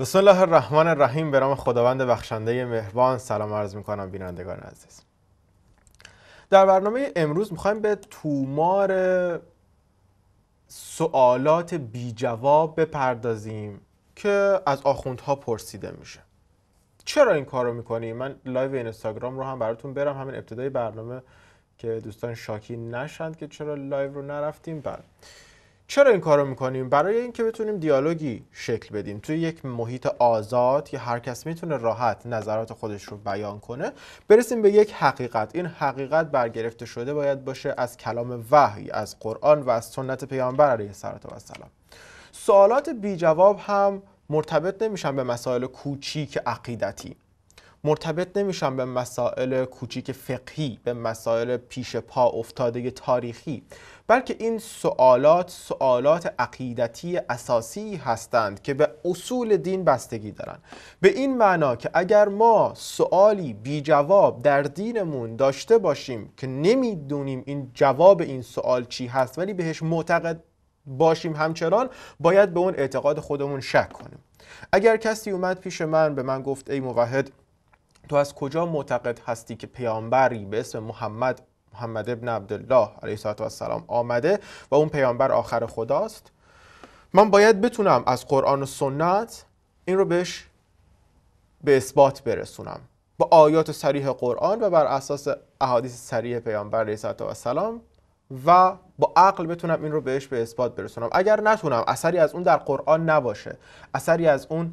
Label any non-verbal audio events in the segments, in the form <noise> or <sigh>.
بسم الله الرحمن الرحیم برام خداوند بخشنده مهربان سلام عرض میکنم بینندگان عزیز در برنامه امروز میخوایم به تومار سوالات بی جواب بپردازیم که از آخوندها پرسیده میشه چرا این کار رو میکنیم؟ من لایو اینستاگرام رو هم براتون برم همین ابتدای برنامه که دوستان شاکی نشند که چرا لایو رو نرفتیم بر بله. چرا این کارو میکنیم برای اینکه بتونیم دیالوگی شکل بدیم توی یک محیط آزاد که هر کس میتونه راحت نظرات خودش رو بیان کنه برسیم به یک حقیقت این حقیقت برگرفته شده باید باشه از کلام وحی از قرآن و از سنت پیامبر علیه سلام سوالات بی جواب هم مرتبط نمیشن به مسائل کوچیک عقیدتی مرتبط نمیشن به مسائل کوچیک فقهی به مسائل پیش پا افتاده تاریخی بلکه این سوالات سوالات عقیدتی اساسی هستند که به اصول دین بستگی دارند به این معنا که اگر ما سوالی بی جواب در دینمون داشته باشیم که نمیدونیم این جواب این سوال چی هست ولی بهش معتقد باشیم همچنان باید به اون اعتقاد خودمون شک کنیم اگر کسی اومد پیش من به من گفت ای موحد تو از کجا معتقد هستی که پیامبری به اسم محمد محمد ابن عبدالله علیه السلام آمده و اون پیامبر آخر خداست من باید بتونم از قرآن و سنت این رو بهش به اثبات برسونم با آیات سریح قرآن و بر اساس احادیث سریح پیامبر علیه السلام و با عقل بتونم این رو بهش به اثبات برسونم اگر نتونم اثری از اون در قرآن نباشه اثری از اون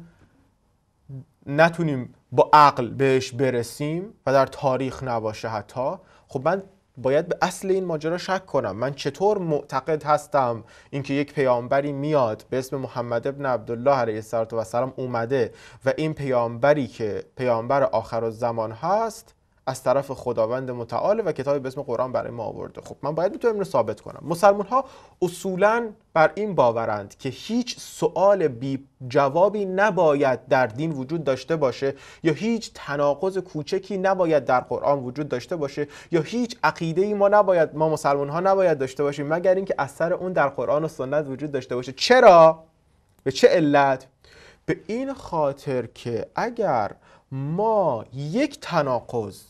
نتونیم با عقل بهش برسیم و در تاریخ نباشه حتی خب من باید به اصل این ماجرا شک کنم من چطور معتقد هستم اینکه یک پیامبری میاد به اسم محمد ابن عبدالله علیه السلام اومده و این پیامبری که پیامبر آخر الزمان هست از طرف خداوند متعال و کتاب به اسم قرآن برای ما آورده خب من باید بتونم اینو ثابت کنم مسلمان ها اصولا بر این باورند که هیچ سوال بی جوابی نباید در دین وجود داشته باشه یا هیچ تناقض کوچکی نباید در قرآن وجود داشته باشه یا هیچ عقیده ای ما نباید ما مسلمان ها نباید داشته باشیم مگر اینکه اثر اون در قرآن و سنت وجود داشته باشه چرا به چه علت به این خاطر که اگر ما یک تناقض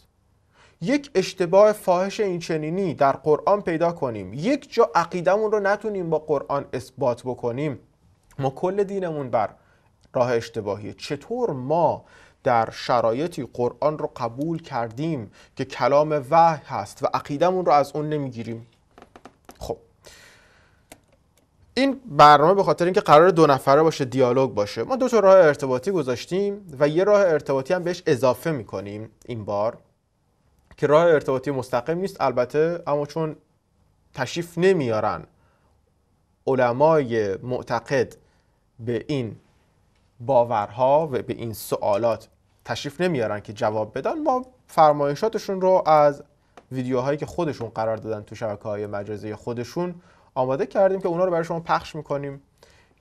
یک اشتباه فاحش اینچنینی در قرآن پیدا کنیم یک جا عقیدمون رو نتونیم با قرآن اثبات بکنیم ما کل دینمون بر راه اشتباهیه چطور ما در شرایطی قرآن رو قبول کردیم که کلام وحی هست و عقیدمون رو از اون نمیگیریم خب این برنامه به خاطر اینکه قرار دو نفره باشه دیالوگ باشه ما دو تا راه ارتباطی گذاشتیم و یه راه ارتباطی هم بهش اضافه میکنیم این بار که راه ارتباطی مستقیم نیست البته اما چون تشریف نمیارن علمای معتقد به این باورها و به این سوالات تشریف نمیارن که جواب بدن ما فرمایشاتشون رو از ویدیوهایی که خودشون قرار دادن تو شبکه های مجازی خودشون آماده کردیم که اونا رو برای شما پخش میکنیم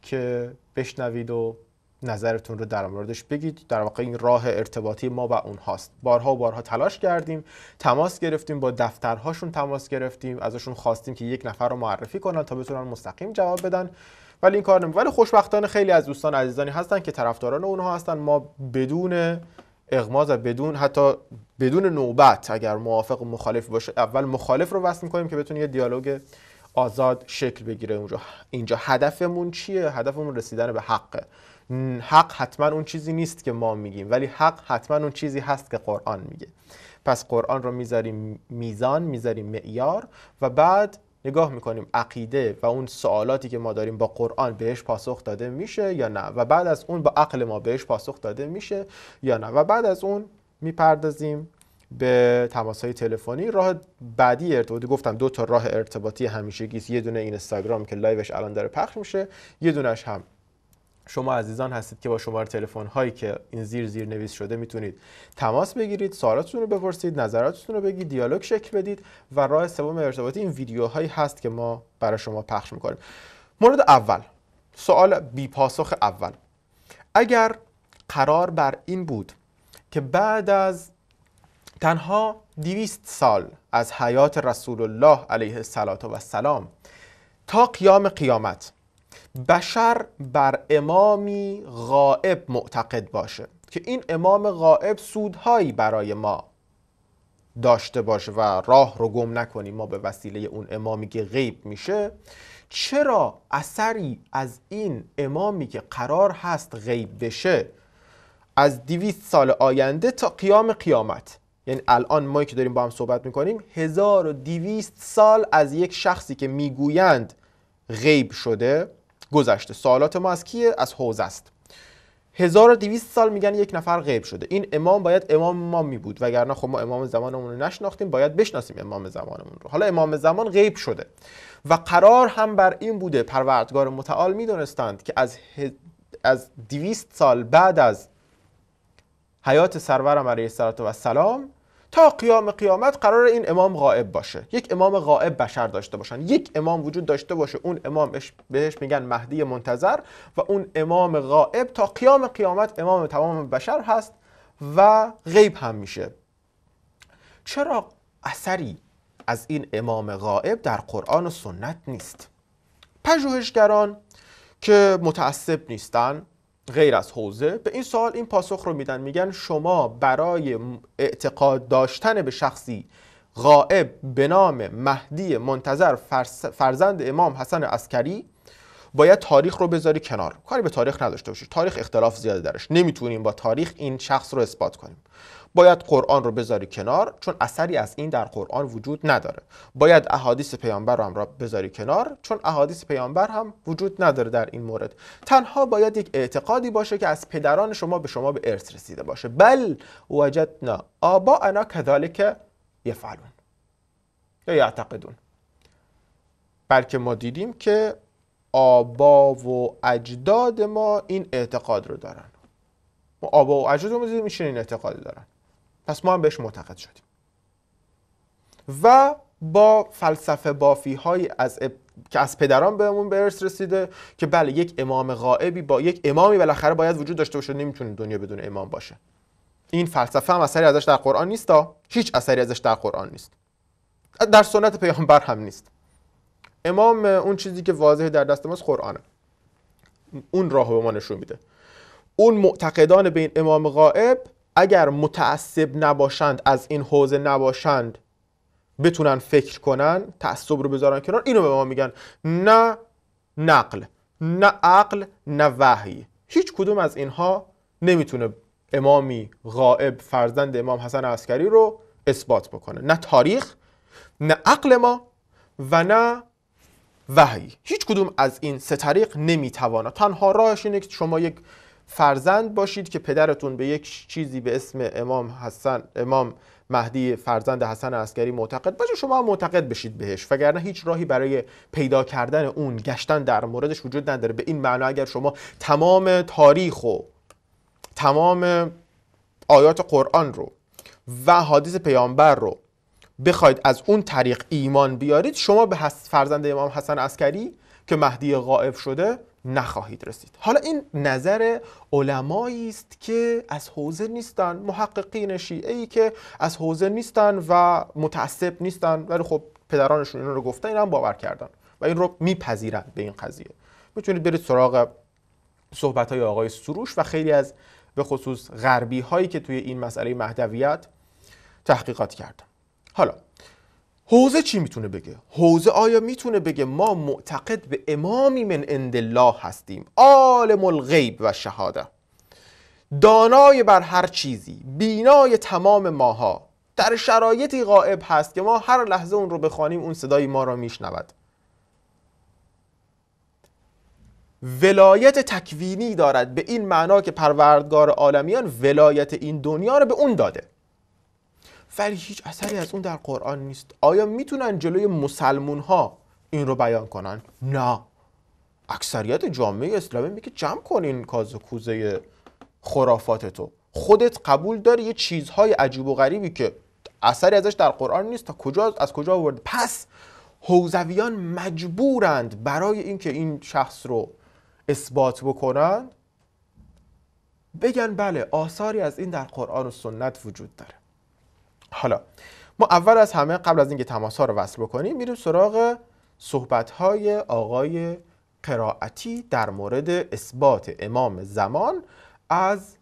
که بشنوید و نظرتون رو در موردش بگید در واقع این راه ارتباطی ما و اونهاست بارها و بارها تلاش کردیم تماس گرفتیم با دفترهاشون تماس گرفتیم ازشون خواستیم که یک نفر رو معرفی کنن تا بتونن مستقیم جواب بدن ولی این کار ولی خوشبختانه خیلی از دوستان عزیزانی هستن که طرفداران اونها هستن ما بدون اغماز و بدون حتی بدون نوبت اگر موافق و مخالف باشه اول مخالف رو وصل کنیم که بتونه یه دیالوگ آزاد شکل بگیره اونجا اینجا هدفمون چیه هدفمون رسیدن به حقه حق حتما اون چیزی نیست که ما میگیم ولی حق حتما اون چیزی هست که قرآن میگه پس قرآن رو میذاریم میزان میذاریم معیار و بعد نگاه میکنیم عقیده و اون سوالاتی که ما داریم با قرآن بهش پاسخ داده میشه یا نه و بعد از اون با عقل ما بهش پاسخ داده میشه یا نه و بعد از اون میپردازیم به تماس های تلفنی راه بعدی ارتباطی گفتم دو تا راه ارتباطی گیز یه دونه اینستاگرام که لایوش الان داره پخش میشه یه دونش هم شما عزیزان هستید که با شماره تلفن هایی که این زیر زیر نویس شده میتونید تماس بگیرید سوالاتتون رو بپرسید نظراتتون رو بگید دیالوگ شکل بدید و راه سوم ارتباطی این ویدیوهایی هست که ما برای شما پخش میکنیم مورد اول سوال بی پاسخ اول اگر قرار بر این بود که بعد از تنها دویست سال از حیات رسول الله علیه السلام تا قیام قیامت بشر بر امامی غائب معتقد باشه که این امام غائب سودهایی برای ما داشته باشه و راه رو گم نکنیم ما به وسیله اون امامی که غیب میشه چرا اثری از این امامی که قرار هست غیب بشه از دیویست سال آینده تا قیام قیامت یعنی الان ما که داریم با هم صحبت میکنیم دیویست سال از یک شخصی که میگویند غیب شده گذشته سوالات ما از کیه از حوزه است 1200 سال میگن یک نفر غیب شده این امام باید امام ما می بود وگرنه خب ما امام زمانمون رو نشناختیم باید بشناسیم امام زمانمون رو حالا امام زمان غیب شده و قرار هم بر این بوده پروردگار متعال میدونستند که از ه... از 200 سال بعد از حیات سرورم علیه السلام تا قیام قیامت قرار این امام غائب باشه یک امام غائب بشر داشته باشن یک امام وجود داشته باشه اون امام بهش میگن مهدی منتظر و اون امام غائب تا قیام قیامت امام تمام بشر هست و غیب هم میشه چرا اثری از این امام غائب در قرآن و سنت نیست پژوهشگران که متعصب نیستن غیر از حوزه به این سوال این پاسخ رو میدن میگن شما برای اعتقاد داشتن به شخصی غائب به نام مهدی منتظر فرزند امام حسن عسکری باید تاریخ رو بذاری کنار کاری به تاریخ نداشته باشی تاریخ اختلاف زیاده درش نمیتونیم با تاریخ این شخص رو اثبات کنیم باید قرآن رو بذاری کنار چون اثری از این در قرآن وجود نداره باید احادیث پیامبر هم را بذاری کنار چون احادیث پیامبر هم وجود نداره در این مورد تنها باید یک اعتقادی باشه که از پدران شما به شما به ارث رسیده باشه بل وجدنا آبا انا کذالک یفعلون یا یعتقدون بلکه ما دیدیم که آبا و اجداد ما این اعتقاد رو دارن ما آبا و اجداد ما دیدیم این اعتقاد دارن پس ما هم بهش معتقد شدیم و با فلسفه بافی های از که از پدران بهمون برس رسیده که بله یک امام غائبی با یک امامی بالاخره باید وجود داشته باشه نمیتونه دنیا بدون امام باشه این فلسفه هم اثری ازش در قرآن نیست هیچ اثری ازش در قرآن نیست در سنت پیامبر هم نیست امام اون چیزی که واضح در دست ماست قرآنه اون راهو به ما نشون میده اون معتقدان به امام غائب اگر متعصب نباشند از این حوزه نباشند بتونن فکر کنن تعصب رو بذارن کنار اینو به ما میگن نه نقل نه عقل نه وحی هیچ کدوم از اینها نمیتونه امامی غائب فرزند امام حسن عسکری رو اثبات بکنه نه تاریخ نه عقل ما و نه وحی هیچ کدوم از این سه طریق نمیتوانه تنها راهش اینه که شما یک فرزند باشید که پدرتون به یک چیزی به اسم امام حسن امام مهدی فرزند حسن عسکری معتقد باشه شما هم معتقد بشید بهش وگرنه هیچ راهی برای پیدا کردن اون گشتن در موردش وجود نداره به این معنا اگر شما تمام تاریخ و تمام آیات قرآن رو و حادث پیامبر رو بخواید از اون طریق ایمان بیارید شما به فرزند امام حسن عسکری که مهدی غائب شده نخواهید رسید حالا این نظر علمایی است که از حوزه نیستن محققین شیعه ای که از حوزه نیستن و متعصب نیستن ولی خب پدرانشون این رو گفتن اینا هم باور کردن و این رو میپذیرن به این قضیه میتونید برید سراغ صحبت های آقای سروش و خیلی از به خصوص غربی هایی که توی این مسئله مهدویت تحقیقات کردن حالا حوزه چی میتونه بگه؟ حوزه آیا میتونه بگه ما معتقد به امامی من عند هستیم عالم الغیب و شهاده دانای بر هر چیزی بینای تمام ماها در شرایطی غائب هست که ما هر لحظه اون رو بخوانیم اون صدای ما را میشنود ولایت تکوینی دارد به این معنا که پروردگار عالمیان ولایت این دنیا رو به اون داده ولی هیچ اثری از اون در قرآن نیست آیا میتونن جلوی مسلمون ها این رو بیان کنن؟ نه اکثریت جامعه اسلامی میگه جمع کنین کاز و کوزه خرافات تو خودت قبول داری یه چیزهای عجیب و غریبی که اثری ازش در قرآن نیست تا کجا از کجا آورده پس حوزویان مجبورند برای اینکه این شخص رو اثبات بکنند بگن بله آثاری از این در قرآن و سنت وجود داره حالا ما اول از همه قبل از اینکه تماس ها رو وصل بکنیم میریم سراغ صحبت های آقای قرائتی در مورد اثبات امام زمان از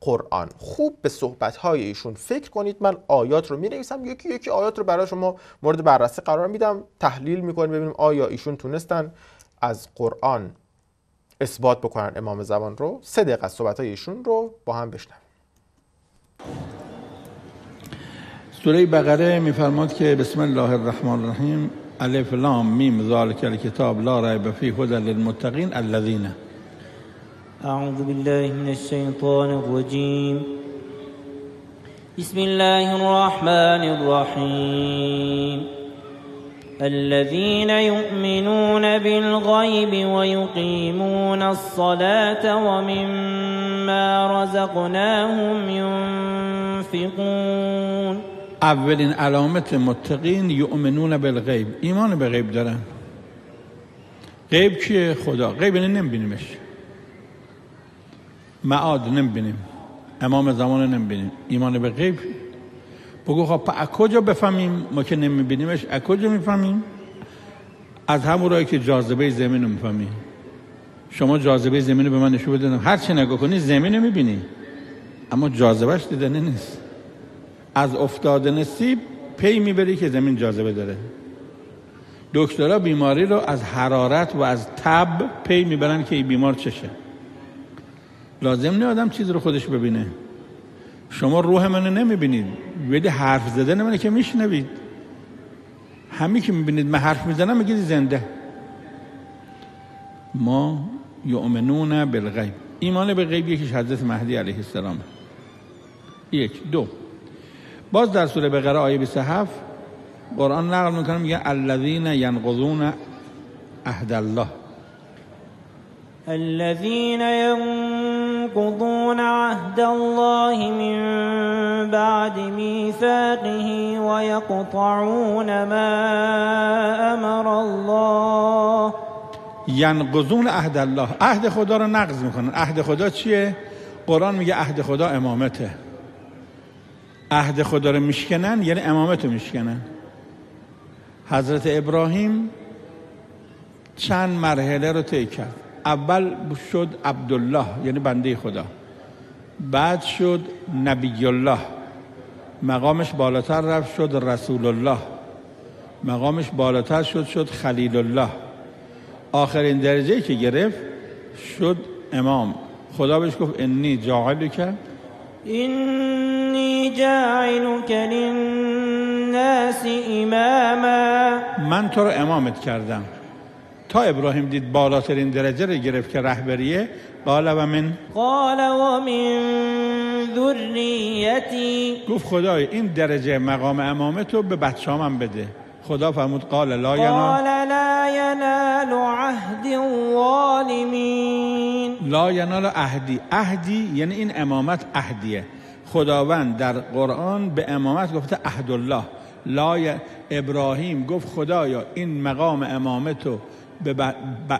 قرآن خوب به صحبت های ایشون فکر کنید من آیات رو می یکی یکی آیات رو برای شما مورد بررسی قرار میدم تحلیل میکنیم ببینیم آیا ایشون تونستن از قرآن اثبات بکنن امام زمان رو سه دقیقه از صحبت های ایشون رو با هم بشنویم سوره بقره میفرماد که بسم الله الرحمن الرحیم الف لام میم ذالک الکتاب لا ریب فیه هدى للمتقین الذین اعوذ بالله من الشیطان الرجیم بسم الله الرحمن الرحیم الذين يؤمنون بالغيب ويقيمون الصلاة ومما رزقناهم ينفقون اولین علامت متقین یؤمنون بالغیب ایمان به غیب دارن غیب چیه خدا غیب نه یعنی نمیبینیمش معاد نمیبینیم امام زمان نمیبینیم ایمان به غیب بگو خب پا کجا بفهمیم ما که نمیبینیمش از کجا میفهمیم از همون رایی که جاذبه زمین رو میفهمیم شما جاذبه زمین رو به من نشون بدهدم هرچی نگو کنی زمین رو میبینی اما جاذبهش دیدنه نیست از افتادن سیب پی میبری که زمین جاذبه داره دکترها بیماری رو از حرارت و از تب پی میبرن که این بیمار چشه لازم نه آدم چیز رو خودش ببینه شما روح منو نمیبینید ولی حرف زدن منو که میشنوید همی که میبینید من حرف میزنم میگید زنده ما یؤمنون بالغیب ایمان به غیب یکیش حضرت مهدی علیه السلام یک دو باز در سوره بقره آیه 27 قرآن نقل میکنه میگه الذین ينقضون عهد الله الذين ينقضون عهد الله من بعد ميثاقه ويقطعون ما امر الله ينقضون عهد الله عهد خدا رو نقض میکنن عهد خدا چیه قرآن میگه عهد خدا امامته عهد خدا رو میشکنن یعنی امامت رو میشکنن حضرت ابراهیم چند مرحله رو طی کرد اول شد عبدالله یعنی بنده خدا بعد شد نبی الله مقامش بالاتر رفت شد رسول الله مقامش بالاتر شد شد خلیل الله آخرین درجه که گرفت شد امام خدا بهش گفت انی جاعلی که این جاعلك للناس من تو رو امامت کردم تا ابراهیم دید بالاترین درجه رو گرفت که رهبریه قال و من قال و من ذریتی گفت خدای این درجه مقام امامت رو به هم بده خدا فرمود قال لا ینال قال لا ینال عهد الظالمین لا ینال عهدی عهدی یعنی این امامت عهدیه خداوند در قرآن به امامت گفته عهد الله لای ابراهیم گفت خدایا این مقام امامت رو به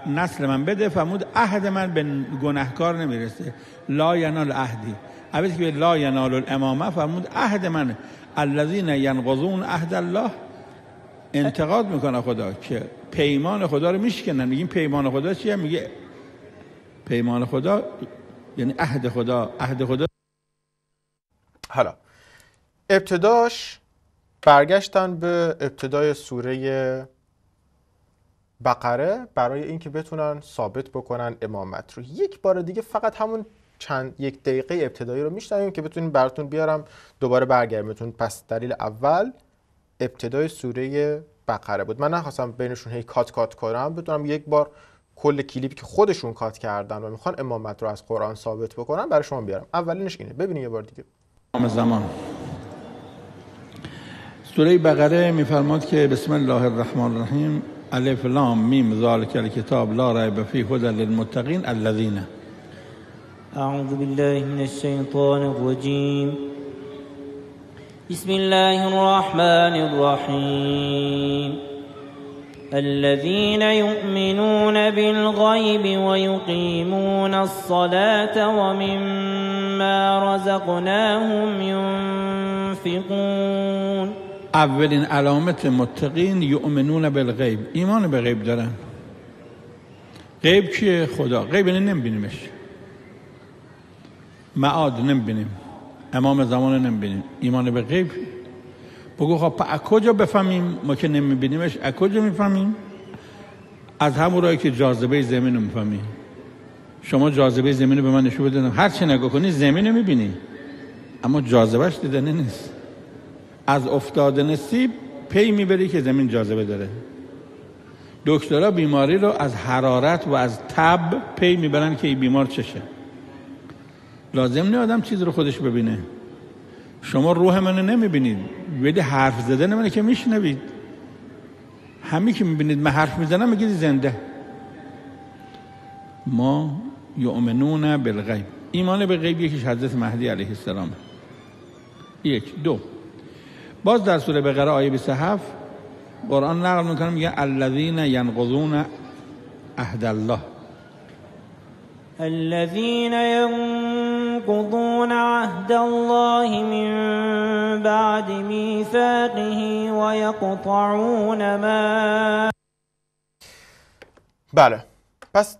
نسل من بده فرمود عهد من به گناهکار نمیرسه لا ینال عهدی عبید که لا ینال الامامه فرمود عهد من الذین ینقضون عهد الله انتقاد میکنه خدا که پیمان خدا رو میشکنن میگیم پیمان خدا چیه میگه پیمان خدا یعنی عهد خدا عهد خدا حالا ابتداش برگشتن به ابتدای سوره بقره برای اینکه بتونن ثابت بکنن امامت رو یک بار دیگه فقط همون چند یک دقیقه ابتدایی رو میشنویم که بتونیم براتون بیارم دوباره برگرمتون پس دلیل اول ابتدای سوره بقره بود من نخواستم بینشون هی کات کات کنم بتونم یک بار کل کلیپی که خودشون کات کردن و میخوان امامت رو از قرآن ثابت بکنن برای شما بیارم اولینش اینه ببینید یه بار دیگه امام زمان سوره بقره میفرماد که بسم الله الرحمن الرحیم الف لام میم ذالک الکتاب لا ریب فی هدى للمتقین الذین اعوذ بالله من الشیطان الرجیم بسم الله الرحمن الرحیم الذين يؤمنون بالغيب ويقيمون الصلاة ومما مما رزقناهم ينفقون اولین علامت متقین یؤمنون بالغیب ایمان به غیب دارن غیب چیه خدا غیب نه یعنی نمیبینیمش معاد نمیبینیم امام زمان نمیبینیم ایمان به غیب بگو خب پا کجا بفهمیم ما که نمیبینیمش از کجا میفهمیم از همون که جاذبه زمین رو میفهمیم شما جاذبه زمین رو به من نشون بدید هر چی نگاه کنی زمین رو میبینی اما جاذبهش دیدنه نیست از افتادن سیب پی میبری که زمین جاذبه داره دکترا بیماری رو از حرارت و از تب پی میبرن که این بیمار چشه لازم نیست آدم چیز رو خودش ببینه شما روح منو نمیبینید ولی حرف زدن منو که میشنوید همه که میبینید من حرف میزنم میگید زنده ما یؤمنون بالغیب ایمان به غیب یکیش حضرت مهدی علیه السلام یک دو باز در سوره بقره آیه 27 قرآن نقل میکنه میگه الذین ينقضون عهد الله الذين ينقضون عهد الله من بعد ميثاقه ويقطعون ما بله پس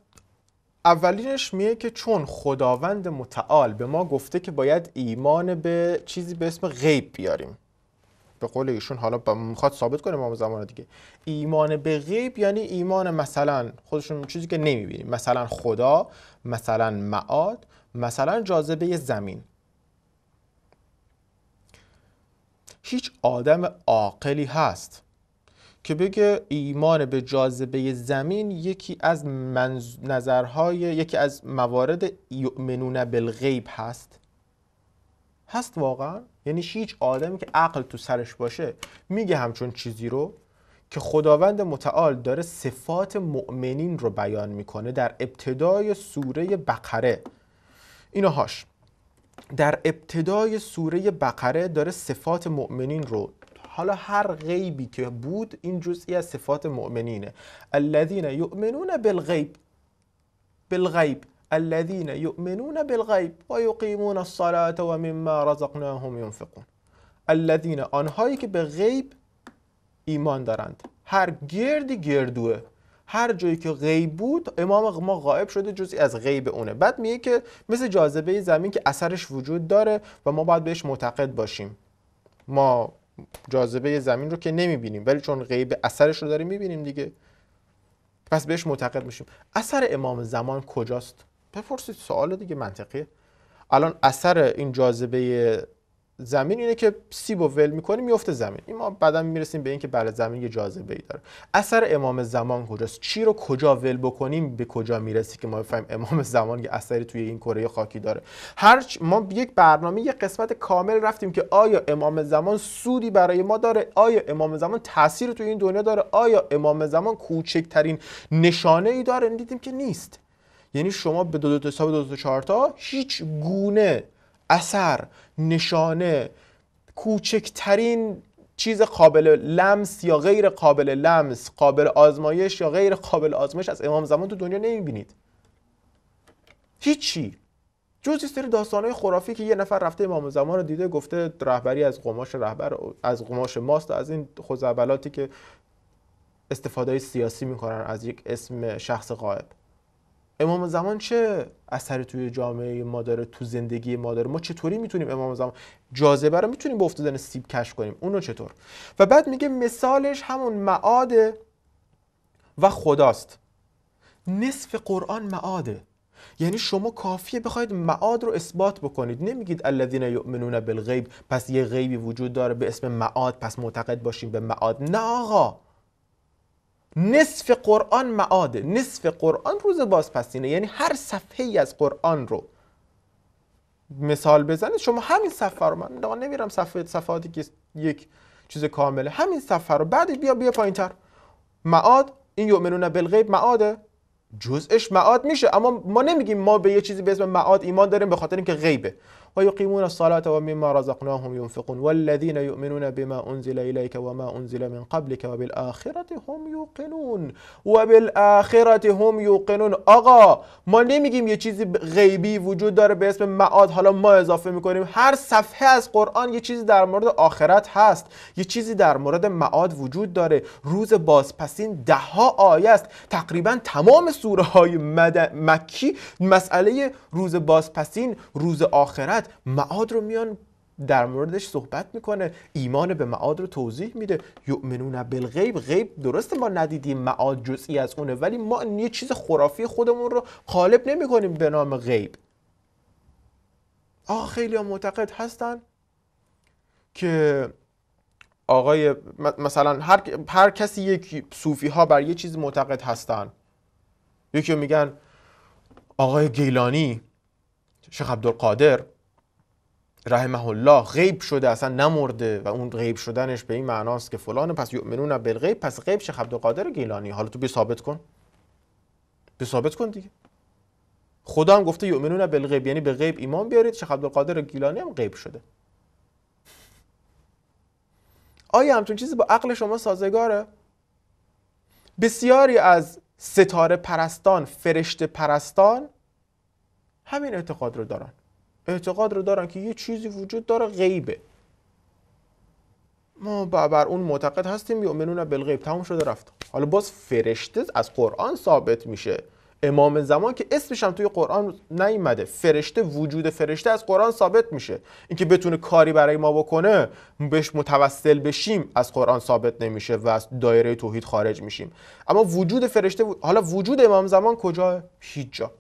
اولینش میه که چون خداوند متعال به ما گفته که باید ایمان به چیزی به اسم غیب بیاریم به قول ایشون حالا میخواد ثابت کنه امام زمان دیگه ایمان به غیب یعنی ایمان مثلا خودشون چیزی که نمیبینیم مثلا خدا مثلا معاد مثلا جاذبه زمین هیچ آدم عاقلی هست که بگه ایمان به جاذبه زمین یکی از نظرهای یکی از موارد یؤمنون بالغیب هست هست واقعا یعنی هیچ آدمی که عقل تو سرش باشه میگه همچون چیزی رو که خداوند متعال داره صفات مؤمنین رو بیان میکنه در ابتدای سوره بقره اینو هاش در ابتدای سوره بقره داره صفات مؤمنین رو حالا هر غیبی که بود این جزئی از صفات مؤمنینه الذین یؤمنون بالغیب بالغیب الذين يؤمنون بالغیب و یقیمون الصلاة و مما رزقناهم ينفقون الذين آنهایی که به غیب ایمان دارند هر گردی گردوه هر جایی که غیب بود امام ما غائب شده جزی از غیب اونه بعد میگه که مثل جاذبه زمین که اثرش وجود داره و ما باید بهش معتقد باشیم ما جاذبه زمین رو که نمیبینیم ولی چون غیب اثرش رو داریم میبینیم دیگه پس بهش معتقد میشیم اثر امام زمان کجاست بپرسید سوال دیگه منطقیه الان اثر این جاذبه زمین اینه که سیب و ول میکنی میفته زمین این ما بعدا میرسیم به اینکه بله زمین یه جاذبه ای داره اثر امام زمان کجاست چی رو کجا ول بکنیم به کجا میرسی که ما بفهمیم امام زمان یه اثری توی این کره خاکی داره هر ما یک برنامه یه قسمت کامل رفتیم که آیا امام زمان سودی برای ما داره آیا امام زمان تاثیر توی این دنیا داره آیا امام زمان کوچکترین نشانه ای داره دیدیم که نیست یعنی شما به دو دو تا دو, دو, تا هیچ گونه اثر نشانه کوچکترین چیز قابل لمس یا غیر قابل لمس قابل آزمایش یا غیر قابل آزمایش از امام زمان تو دنیا نمیبینید هیچی جز یه سری داستانهای خرافی که یه نفر رفته امام زمان رو دیده گفته رهبری از قماش رهبر از قماش ماست از این خزعبلاتی که استفاده سیاسی میکنن از یک اسم شخص قائب امام زمان چه اثری توی جامعه ما داره تو زندگی ما داره ما چطوری میتونیم امام زمان جاذبه رو میتونیم به افتادن سیب کشف کنیم اونو چطور و بعد میگه مثالش همون معاده و خداست نصف قرآن معاده یعنی شما کافیه بخواید معاد رو اثبات بکنید نمیگید الذین یؤمنون بالغیب پس یه غیبی وجود داره به اسم معاد پس معتقد باشیم به معاد نه آقا نصف قرآن معاده نصف قرآن روز بازپسینه یعنی هر صفحه ای از قرآن رو مثال بزنید شما همین صفحه رو من نمیرم صفحه صفحاتی که یک چیز کامله همین صفحه رو بعدش بیا بیا پایین تر معاد این یؤمنون بالغیب معاده جزش معاد میشه اما ما نمیگیم ما به یه چیزی به اسم معاد ایمان داریم به خاطر اینکه غیبه ويقيمون الصلاة و رزقناهم ينفقون والذین یؤمنون بما انزل إليك وما ما انزل من قبلك و هم يوقنون و هم يوقنون آقا ما نمیگیم یه چیزی غیبی وجود داره به اسم معاد حالا ما اضافه میکنیم هر صفحه از قرآن یه چیزی در مورد آخرت هست یه چیزی در مورد معاد وجود داره روز بازپسین ده ها آیه است تقریبا تمام سوره های مد... مکی مسئله روز بازپسین روز آخرت معاد رو میان در موردش صحبت میکنه ایمان به معاد رو توضیح میده یؤمنون بالغیب غیب درسته ما ندیدیم معاد جزئی از اونه ولی ما یه چیز خرافی خودمون رو قالب نمیکنیم به نام غیب آقا خیلی ها معتقد هستن که آقای مثلا هر, هر کسی یک صوفی ها بر یه چیز معتقد هستن یکی میگن آقای گیلانی شیخ عبدالقادر رحمه الله غیب شده اصلا نمرده و اون غیب شدنش به این معناست که فلان پس یؤمنون بالغیب پس غیب شیخ عبدالقادر گیلانی حالا تو بی ثابت کن بی ثابت کن دیگه خدا هم گفته یؤمنون بالغیب یعنی به غیب ایمان بیارید شیخ عبدالقادر گیلانی هم غیب شده آیا همچون چیزی با عقل شما سازگاره بسیاری از ستاره پرستان فرشته پرستان همین اعتقاد رو دارن اعتقاد رو دارن که یه چیزی وجود داره غیبه ما بر اون معتقد هستیم یؤمنون بالغیب تمام شده رفت حالا باز فرشته از قرآن ثابت میشه امام زمان که اسمش هم توی قرآن نیومده فرشته وجود فرشته از قرآن ثابت میشه اینکه بتونه کاری برای ما بکنه بهش متوسل بشیم از قرآن ثابت نمیشه و از دایره توحید خارج میشیم اما وجود فرشته حالا وجود امام زمان کجا هیچ جا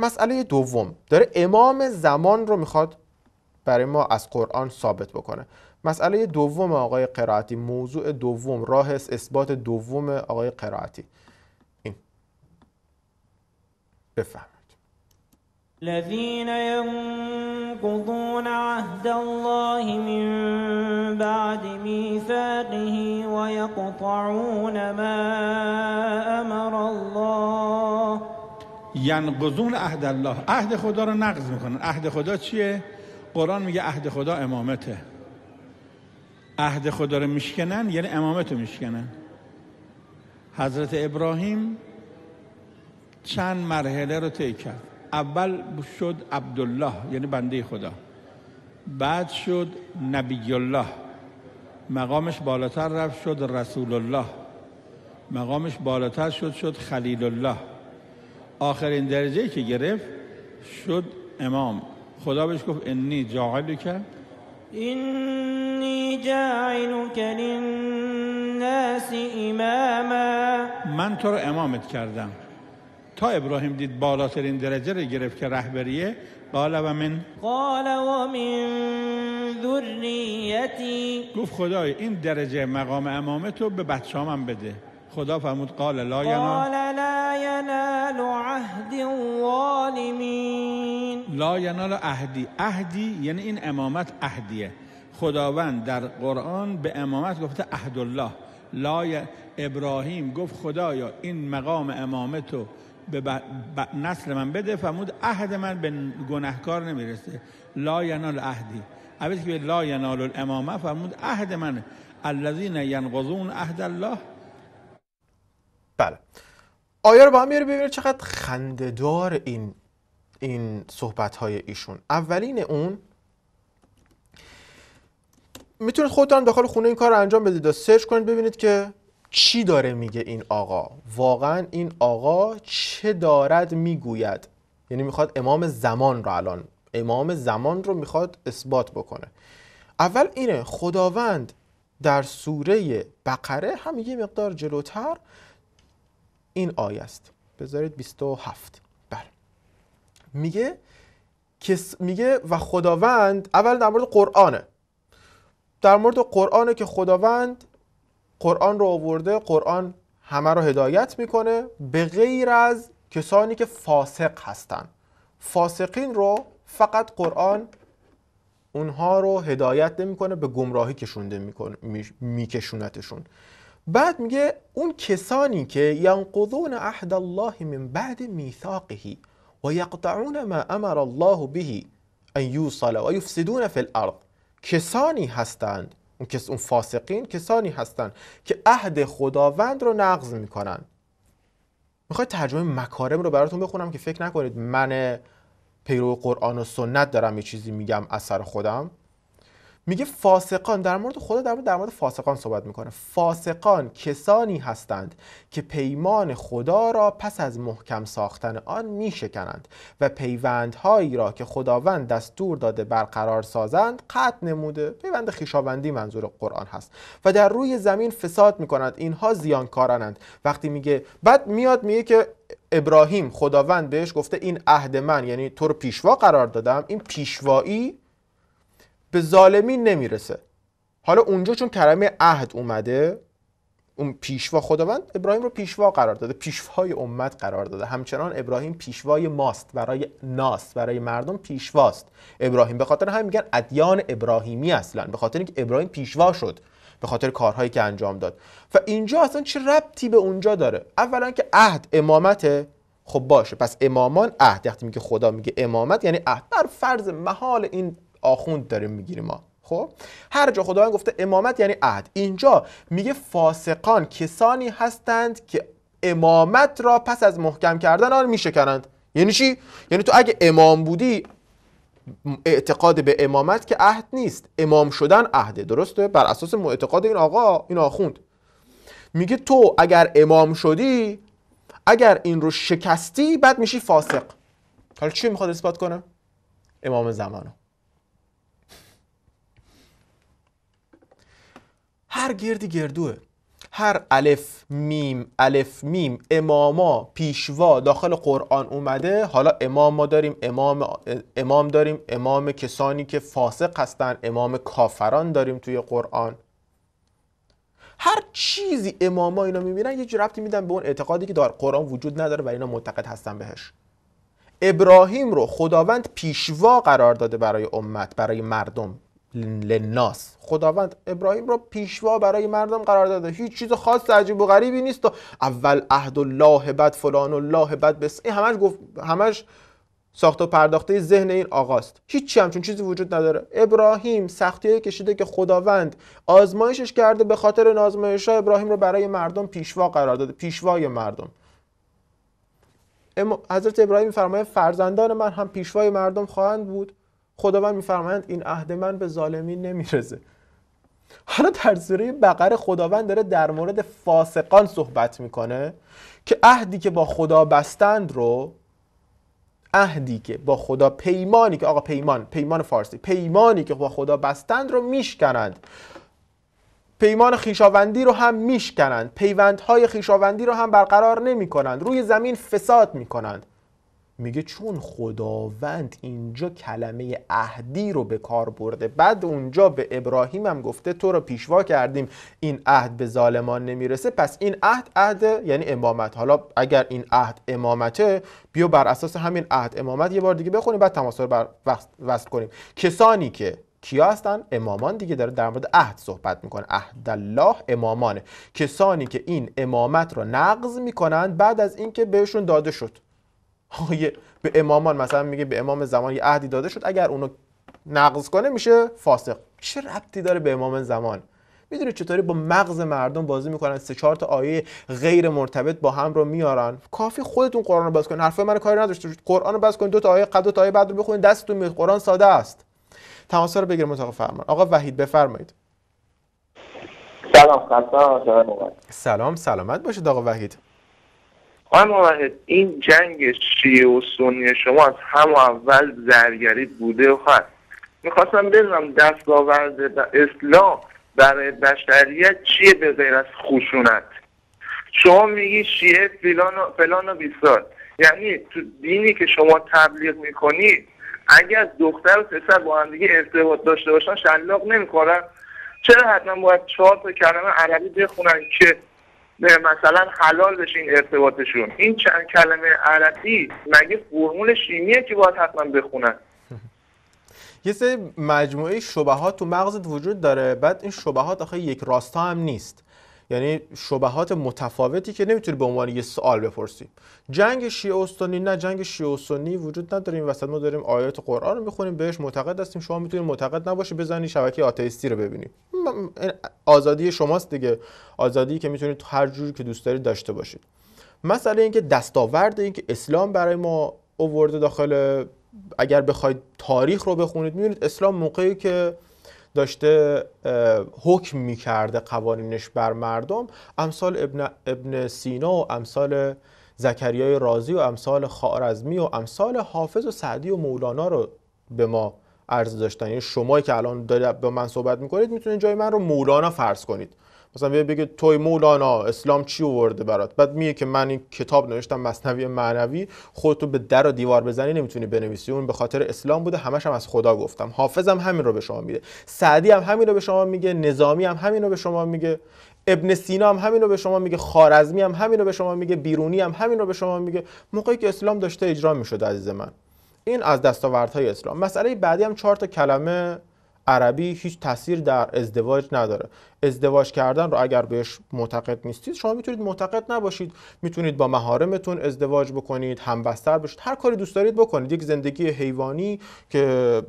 مسئله دوم داره امام زمان رو میخواد برای ما از قرآن ثابت بکنه مسئله دوم آقای قرائتی موضوع دوم راه اثبات دوم آقای قرائتی این بفهمید الذين ينقضون عهد الله من بعد ميثاقه ويقطعون ما امر الله ینقضون عهد الله عهد خدا رو نقض میکنن عهد خدا چیه قرآن میگه عهد خدا امامته عهد خدا رو میشکنن یعنی امامت رو میشکنن حضرت ابراهیم چند مرحله رو طی کرد اول شد عبدالله یعنی بنده خدا بعد شد نبی الله مقامش بالاتر رفت شد رسول الله مقامش بالاتر شد شد خلیل الله آخرین درجه که گرفت شد امام خدا بهش گفت انی اینی انی جاعلک اماما من تو رو امامت کردم تا ابراهیم دید بالاترین درجه رو گرفت که رهبریه قال و من قال من ذریتی گفت خدای این درجه مقام امامت رو به هم بده خدا فرمود قال لا ینال لا عهد والمین لا ینال عهدی عهدی یعنی این امامت عهدیه خداوند در قرآن به امامت گفته عهد الله لا ابراهیم گفت خدایا این مقام امامتو به نسل من بده فرمود عهد من به گناهکار نمیرسه لا ینال عهدی که لا ینال الامامه فرمود عهد من الذین ینقضون عهد الله بله آیا رو با هم بیاریم ببینید چقدر خنددار این این صحبت های ایشون اولین اون میتونید خودتان داخل خونه این کار رو انجام بدید و سرچ کنید ببینید که چی داره میگه این آقا واقعا این آقا چه دارد میگوید یعنی میخواد امام زمان رو الان امام زمان رو میخواد اثبات بکنه اول اینه خداوند در سوره بقره هم یه مقدار جلوتر این آیه است بذارید 27 بله میگه میگه و خداوند اول در مورد قرآنه در مورد قرآنه که خداوند قرآن رو آورده قرآن همه رو هدایت میکنه به غیر از کسانی که فاسق هستن فاسقین رو فقط قرآن اونها رو هدایت نمیکنه به گمراهی کشونده میکشونتشون بعد میگه اون کسانی که ینقضون عهد الله من بعد میثاقه و یقطعون ما امر الله به ان یوصل و یفسدون فی الارض کسانی هستند اون کس اون فاسقین کسانی هستند که عهد خداوند رو نقض میکنن میخوای ترجمه مکارم رو براتون بخونم که فکر نکنید من پیرو قرآن و سنت دارم یه چیزی میگم اثر خودم میگه فاسقان در مورد خدا در مورد, در مورد فاسقان صحبت میکنه فاسقان کسانی هستند که پیمان خدا را پس از محکم ساختن آن میشکنند و پیوندهایی را که خداوند دستور داده برقرار سازند قطع نموده پیوند خیشاوندی منظور قرآن هست و در روی زمین فساد میکنند اینها زیانکارانند وقتی میگه بعد میاد میگه که ابراهیم خداوند بهش گفته این عهد من یعنی تو رو پیشوا قرار دادم این پیشوایی به ظالمی نمیرسه حالا اونجا چون کلمه عهد اومده اون پیشوا خداوند ابراهیم رو پیشوا قرار داده پیشوای امت قرار داده همچنان ابراهیم پیشوای ماست برای ناس برای مردم پیشواست ابراهیم به خاطر همین میگن ادیان ابراهیمی اصلا به خاطر اینکه ابراهیم پیشوا شد به خاطر کارهایی که انجام داد و اینجا اصلا چه ربطی به اونجا داره اولا که عهد امامت خب باشه پس امامان عهد وقتی میگه خدا میگه امامت یعنی عهد بر فرض محال این آخوند داریم میگیریم ما خب هر جا خداوند گفته امامت یعنی عهد اینجا میگه فاسقان کسانی هستند که امامت را پس از محکم کردن آن میشکنند یعنی چی یعنی تو اگه امام بودی اعتقاد به امامت که عهد نیست امام شدن عهده درسته بر اساس معتقاد این آقا این آخوند میگه تو اگر امام شدی اگر این رو شکستی بعد میشی فاسق حالا چی میخواد اثبات کنه امام زمانو هر گردی گردوه هر الف میم الف میم اماما پیشوا داخل قرآن اومده حالا امام ما داریم امام امام داریم امام کسانی که فاسق هستن امام کافران داریم توی قرآن هر چیزی اماما اینا میبینن یه جور ربطی میدن به اون اعتقادی که دار قرآن وجود نداره و اینا معتقد هستن بهش ابراهیم رو خداوند پیشوا قرار داده برای امت برای مردم لناس خداوند ابراهیم را پیشوا برای مردم قرار داده هیچ چیز خاص عجیب و غریبی نیست و اول عهد الله بد فلان الله بعد بس این همش گفت همش ساخت و پرداخته ذهن این آقاست هیچی همچون چیزی وجود نداره ابراهیم های کشیده که خداوند آزمایشش کرده به خاطر این آزمایش ابراهیم رو برای مردم پیشوا قرار داده پیشوای مردم حضرت ابراهیم فرمایه فرزندان من هم پیشوای مردم خواهند بود خداوند میفرمایند این عهد من به ظالمین نمیرسه حالا در سوره بقره خداوند داره در مورد فاسقان صحبت میکنه که عهدی که با خدا بستند رو عهدی که با خدا پیمانی که آقا پیمان پیمان فارسی پیمانی که با خدا بستند رو میشکنند پیمان خیشاوندی رو هم میشکنند پیوندهای خیشاوندی رو هم برقرار نمی کنند روی زمین فساد میکنند. میگه چون خداوند اینجا کلمه عهدی رو به کار برده بعد اونجا به ابراهیم هم گفته تو رو پیشوا کردیم این عهد به ظالمان نمیرسه پس این عهد عهد یعنی امامت حالا اگر این عهد امامته بیا بر اساس همین عهد امامت یه بار دیگه بخونیم بعد تماس رو بر وصل کنیم کسانی که کیا هستن امامان دیگه داره در مورد عهد صحبت میکنه عهد الله امامانه کسانی که این امامت رو نقض میکنند بعد از اینکه بهشون داده شد آقای به امامان مثلا میگه به امام زمان یه عهدی داده شد اگر اونو نقض کنه میشه فاسق چه ربطی داره به امام زمان میدونید چطوری با مغز مردم بازی میکنن سه چهار تا آیه غیر مرتبط با هم رو میارن کافی خودتون قرآن رو باز کنید حرفای من کاری نداشته قرآن رو باز کنید دو تا آیه و دو تا آیه بعد رو بخونید دستتون میاد قرآن ساده است تماس رو بگیر فرمان آقا وحید بفرمایید سلام سلام سلامت باشید آقا وحید آن این جنگ شیعه و سنی شما از هم اول زرگری بوده و هست میخواستم بدونم دستاورد اسلام برای بشریت چیه به غیر از خشونت شما میگی شیعه فلان و, فلان بیسار یعنی تو دینی که شما تبلیغ میکنید اگر دختر و پسر با هم ارتباط داشته باشن شلاق نمیکنن چرا حتما باید چهار تا کلمه عربی بخونن که مثلا حلال بشه این ارتباطشون این چند کلمه عربی مگه فرمول شیمیه که باید حتما بخونن <laughs> یه سری مجموعه شبهات تو مغزت وجود داره بعد این شبهات آخه یک راستا هم نیست یعنی شبهات متفاوتی که نمیتونی به عنوان یه سوال بپرسی جنگ شیعه و سنی نه جنگ شیعه و سنی وجود نداره این وسط ما داریم آیات قرآن رو میخونیم بهش معتقد هستیم شما میتونید معتقد نباشید بزنید شبکه آتئیستی رو ببینی آزادی شماست دیگه آزادی که میتونید هر جوری که دوست دارید داشته باشید مسئله اینکه دستاورد اینکه اسلام برای ما اوورده داخل اگر بخواید تاریخ رو بخونید میبینید اسلام موقعی که داشته حکم میکرده قوانینش بر مردم امثال ابن, ابن سینا و امثال زکریای رازی و امثال خارزمی و امثال حافظ و سعدی و مولانا رو به ما عرض داشتن یعنی شمایی که الان به با من صحبت میکنید میتونید جای من رو مولانا فرض کنید مثلا بیا بگه توی مولانا اسلام چی ورده برات بعد میگه که من این کتاب نوشتم مصنوی معنوی خودتو به در و دیوار بزنی نمیتونی بنویسی اون به خاطر اسلام بوده همش هم از خدا گفتم حافظم همین رو به شما میگه سعدی هم همین رو به شما میگه نظامی هم همین رو به شما میگه ابن سینا هم همین رو به شما میگه خارزمی هم همین رو به شما میگه بیرونی هم همین رو به شما میگه موقعی که اسلام داشته اجرا میشد عزیز من این از دستاوردهای اسلام مسئله بعدی هم چهار تا کلمه عربی هیچ تاثیر در ازدواج نداره ازدواج کردن رو اگر بهش معتقد نیستید شما میتونید معتقد نباشید میتونید با مهارمتون ازدواج بکنید همبستر بشید هر کاری دوست دارید بکنید یک زندگی حیوانی که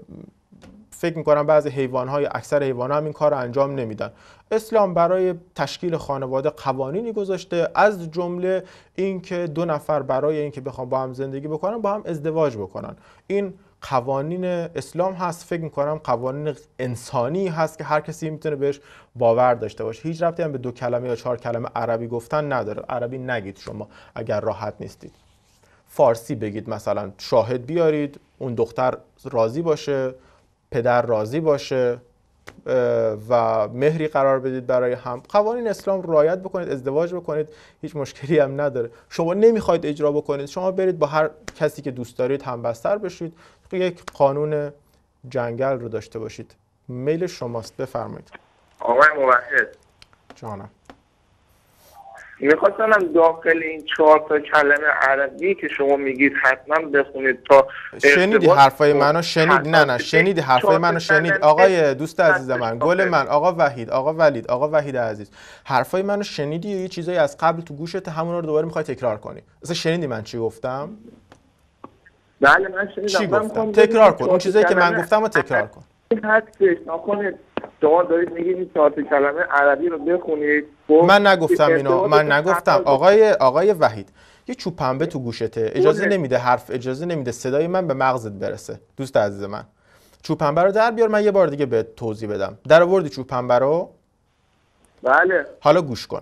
فکر میکنم بعضی حیوان های اکثر حیوان هم این کار رو انجام نمیدن اسلام برای تشکیل خانواده قوانینی گذاشته از جمله اینکه دو نفر برای اینکه بخوام با هم زندگی بکنن با هم ازدواج بکنن این قوانین اسلام هست فکر میکنم قوانین انسانی هست که هر کسی میتونه بهش باور داشته باشه هیچ ربطی هم به دو کلمه یا چهار کلمه عربی گفتن نداره عربی نگید شما اگر راحت نیستید فارسی بگید مثلا شاهد بیارید اون دختر راضی باشه پدر راضی باشه و مهری قرار بدید برای هم قوانین اسلام رعایت بکنید ازدواج بکنید هیچ مشکلی هم نداره شما نمیخواید اجرا بکنید شما برید با هر کسی که دوست دارید همبستر بشید یک قانون جنگل رو داشته باشید میل شماست بفرمایید آقای موحد جانم میخواستم داخل این چهار تا کلمه عربی که شما میگید حتما بخونید تا شنیدی حرفای منو شنید نه نه شنیدی حرفای منو شنید آقای دوست عزیز من گل من آقا وحید آقا ولید آقا وحید عزیز حرفای منو شنیدی یه چیزایی از قبل تو گوشت همون رو دوباره میخوای تکرار کنی اصلا شنیدی من چی گفتم بله من شنیدم تکرار کن اون چیزایی که من گفتم رو تکرار کن این شما دارید میگید این کلمه عربی رو بخونید خب، من نگفتم اینو من نگفتم آقای آقای وحید یه چوب پنبه تو گوشته بله. اجازه نمیده حرف اجازه نمیده صدای من به مغزت برسه دوست عزیز من چوب پنبه رو در بیار من یه بار دیگه به توضیح بدم در آوردی چوب پنبه رو بله حالا گوش کن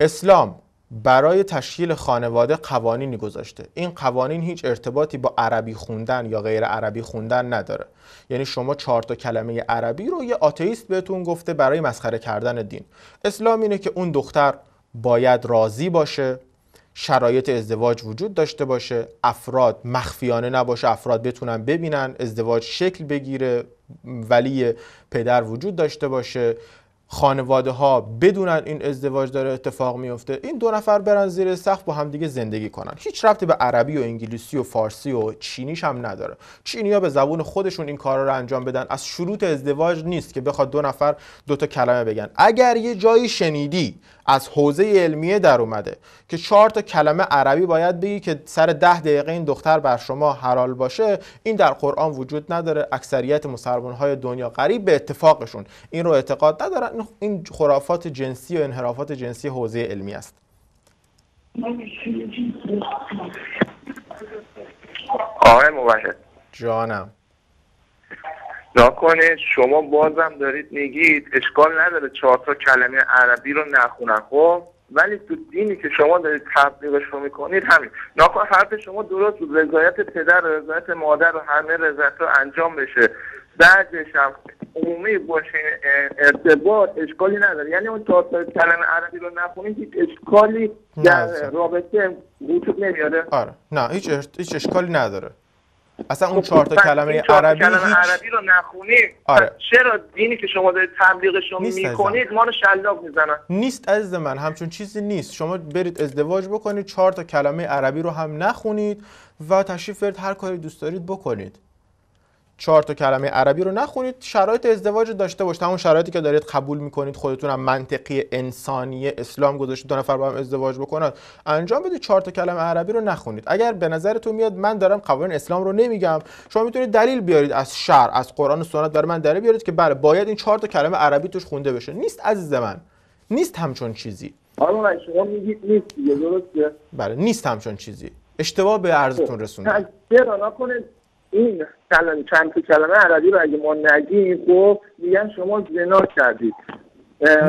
اسلام برای تشکیل خانواده قوانینی گذاشته این قوانین هیچ ارتباطی با عربی خوندن یا غیر عربی خوندن نداره یعنی شما چهار تا کلمه عربی رو یه آتئیست بهتون گفته برای مسخره کردن دین اسلام اینه که اون دختر باید راضی باشه شرایط ازدواج وجود داشته باشه افراد مخفیانه نباشه افراد بتونن ببینن ازدواج شکل بگیره ولی پدر وجود داشته باشه خانواده ها بدونن این ازدواج داره اتفاق میفته این دو نفر برن زیر سخت با هم دیگه زندگی کنن هیچ ربطی به عربی و انگلیسی و فارسی و چینیش هم نداره چینی به زبون خودشون این کارا رو انجام بدن از شروط ازدواج نیست که بخواد دو نفر دوتا کلمه بگن اگر یه جایی شنیدی از حوزه علمیه در اومده که چهار تا کلمه عربی باید بگی که سر ده دقیقه این دختر بر شما حلال باشه این در قرآن وجود نداره اکثریت مسلمان های دنیا قریب به اتفاقشون این رو اعتقاد ندارن این خرافات جنسی و انحرافات جنسی حوزه علمی است آقای مباشر جانم ناکنه شما بازم دارید میگید اشکال نداره چهار تا کلمه عربی رو نخونن خب ولی تو دینی که شما دارید تبلیغش رو میکنید همین ناکن حرف شما درست بود رضایت پدر رضایت مادر و همه رضایت رو انجام بشه بعدش هم عمومی باشه ارتباط اشکالی نداره یعنی اون چهار کلمه عربی رو نخونید هیچ اشکالی در رابطه وجود نمیاره آره نه هیچ, هیچ اشکالی نداره اصلا اون چهار تا کلمه عربی کلمه عربی رو نخونید. آره. چرا دینی که شما دارید تبلیغش می میکنید ما رو شلاق میزنن نیست عزیز من همچون چیزی نیست شما برید ازدواج بکنید چهار تا کلمه عربی رو هم نخونید و تشریف برید هر کاری دوست دارید بکنید چهار تا کلمه عربی رو نخونید شرایط ازدواج داشته باشید همون شرایطی که دارید قبول میکنید خودتون هم منطقی انسانی اسلام گذاشته دو نفر با هم ازدواج بکنن انجام بدید چهار تا کلمه عربی رو نخونید اگر به نظرتون میاد من دارم قوانین اسلام رو نمیگم شما میتونید دلیل بیارید از شر، از قرآن و سنت برای من دلیل بیارید که بله باید این چهار تا کلمه عربی توش خونده بشه نیست عزیز من نیست همچون چیزی حالا شما میگید نیست بله نیست همچون چیزی اشتباه به عرضتون خب، رسوندم چرا این کلمه چند کلمه عربی رو اگه ما نگیم خب میگن شما زنا کردید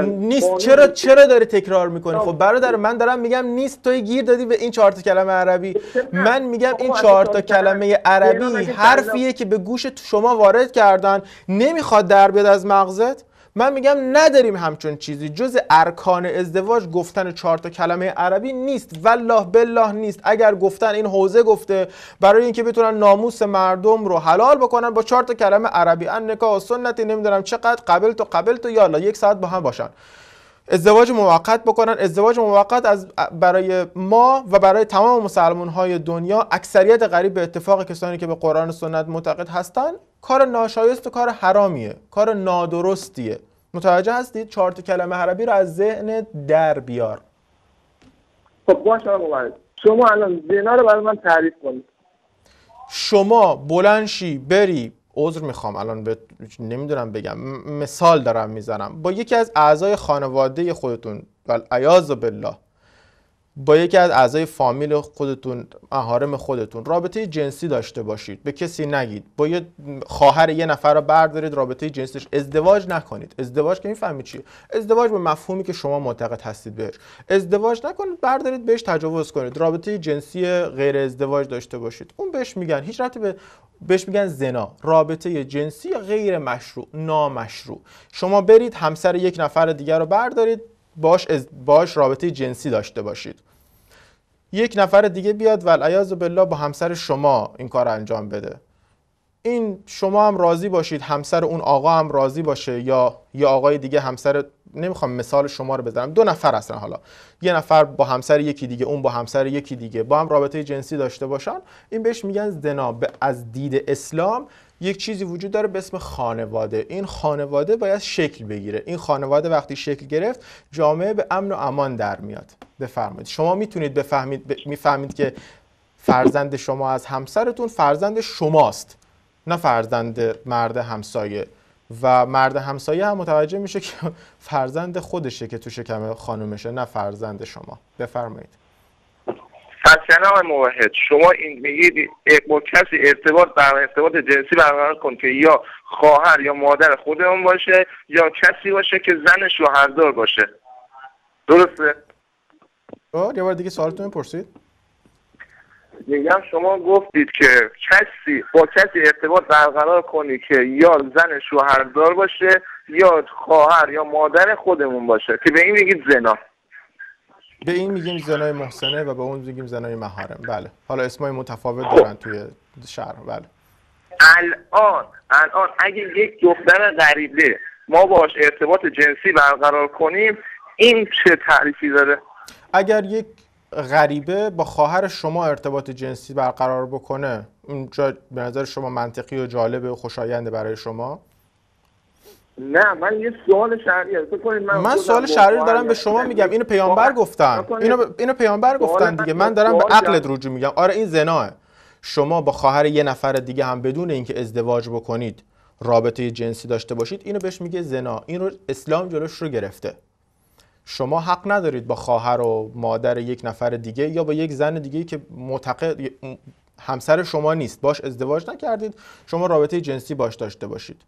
نیست چرا چرا داری تکرار میکنی خب. خب برادر من دارم میگم نیست توی گیر دادی به این چهار تا کلمه عربی خب، من میگم خب، این چهار تا کلمه عربی یعنی حرفیه که به گوش شما وارد کردن نمیخواد در بیاد از مغزت من میگم نداریم همچون چیزی جز ارکان ازدواج گفتن چهار تا کلمه عربی نیست والله بالله نیست اگر گفتن این حوزه گفته برای اینکه بتونن ناموس مردم رو حلال بکنن با چهار تا کلمه عربی ان نکاح و سنتی نمیدونم چقدر قبل تو قبل تو یالا یک ساعت با هم باشن ازدواج موقت بکنن ازدواج موقت از برای ما و برای تمام مسلمان های دنیا اکثریت غریب به اتفاق کسانی که به قرآن سنت معتقد هستند کار ناشایست و کار حرامیه کار نادرستیه متوجه هستید چهار کلمه عربی رو از ذهن در بیار خب باشه شما الان زنا رو برای من تعریف کنید شما بلنشی بری عذر میخوام الان به نمیدونم بگم مثال دارم میزنم با یکی از اعضای خانواده خودتون و بالله با یکی از اعضای فامیل خودتون اهارم خودتون رابطه جنسی داشته باشید به کسی نگید با یه خواهر یه نفر رو بردارید رابطه جنسیش ازدواج نکنید ازدواج که میفهمید چیه ازدواج به مفهومی که شما معتقد هستید بهش ازدواج نکنید بردارید بهش تجاوز کنید رابطه جنسی غیر ازدواج داشته باشید اون بهش میگن هیچ رابطه به بهش میگن زنا رابطه جنسی غیر مشروع نامشروع شما برید همسر یک نفر دیگر رو بردارید باش, باش رابطه جنسی داشته باشید یک نفر دیگه بیاد والعیاذ بالله با همسر شما این کار انجام بده این شما هم راضی باشید همسر اون آقا هم راضی باشه یا یه آقای دیگه همسر نمیخوام مثال شما رو بزنم دو نفر هستن حالا یه نفر با همسر یکی دیگه اون با همسر یکی دیگه با هم رابطه جنسی داشته باشن این بهش میگن زنا از دید اسلام یک چیزی وجود داره به اسم خانواده این خانواده باید شکل بگیره این خانواده وقتی شکل گرفت جامعه به امن و امان در میاد بفرمایید شما میتونید بفهمید میفهمید که فرزند شما از همسرتون فرزند شماست نه فرزند مرد همسایه و مرد همسایه هم متوجه میشه که <laughs> فرزند خودشه که تو شکم خانومشه نه فرزند شما بفرمایید پس کلام موحد شما این میگید با کسی ارتباط بر ارتباط جنسی برقرار کن که یا خواهر یا مادر خودمون باشه یا کسی باشه که زن شوهردار باشه درسته یه بار دیگه سوالتون پرسید میگم شما گفتید که کسی با کسی ارتباط برقرار کنی که یا زن شوهردار باشه یا خواهر یا مادر خودمون باشه که به این میگید زنا به این میگیم زنای محسنه و به اون میگیم زنای مهارم بله حالا اسمای متفاوت دارن توی شهر بله الان الان اگه یک دختر غریبه ما باش ارتباط جنسی برقرار کنیم این چه تعریفی داره اگر یک غریبه با خواهر شما ارتباط جنسی برقرار بکنه اونجا به نظر شما منطقی و جالبه و خوشاینده برای شما نه من یه سوال شرعی من من سوال دارم به شما میگم اینو پیامبر گفتن اینو ب... اینو پیامبر گفتن دیگه من دارم به عقلت رجوع میگم آره این زناه شما با خواهر یه نفر دیگه هم بدون اینکه ازدواج بکنید رابطه جنسی داشته باشید اینو بهش میگه زنا این رو اسلام جلوش رو گرفته شما حق ندارید با خواهر و مادر یک نفر دیگه یا با یک زن دیگه که معتقد همسر شما نیست باش ازدواج نکردید شما رابطه جنسی باش داشته باشید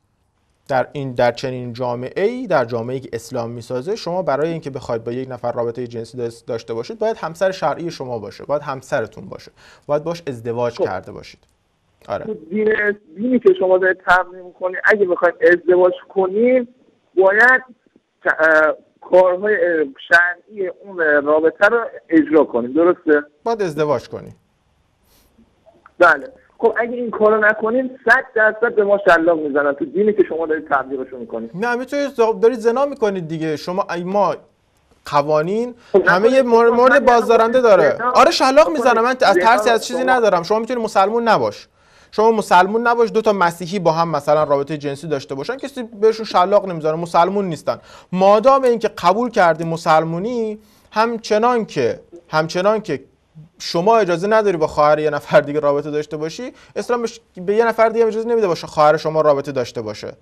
در این در چنین جامعه ای در جامعه که اسلام سازه شما برای اینکه بخواید با یک نفر رابطه جنسی داشته باشید باید همسر شرعی شما باشه باید همسرتون باشه باید باش ازدواج خب. کرده باشید آره دین خب، دینی که شما دارید تبلیغ میکنید اگه بخواید ازدواج کنید باید کارهای شرعی اون رابطه رو اجرا کنید درسته باید ازدواج کنید بله خب اگه این کارو نکنیم صد درصد به ما شلاق میزنن تو دینی که شما دارید تبلیغشون میکنید نه میتونید دارید زنا میکنید دیگه شما ای ما قوانین خب، همه یه خب، خب، مورد بازدارنده داره آره شلاق میزنه من از ترسی از چیزی ندارم شما میتونی مسلمون نباش شما مسلمون نباش دو تا مسیحی با هم مثلا رابطه جنسی داشته باشن کسی بهشون شلاق نمیذاره مسلمون نیستن مادام اینکه قبول کردی مسلمونی همچنان که همچنان که شما اجازه نداری با خواهر یه نفر دیگه رابطه داشته باشی اسلام به یه نفر دیگه اجازه نمیده باشه خواهر شما رابطه داشته باشه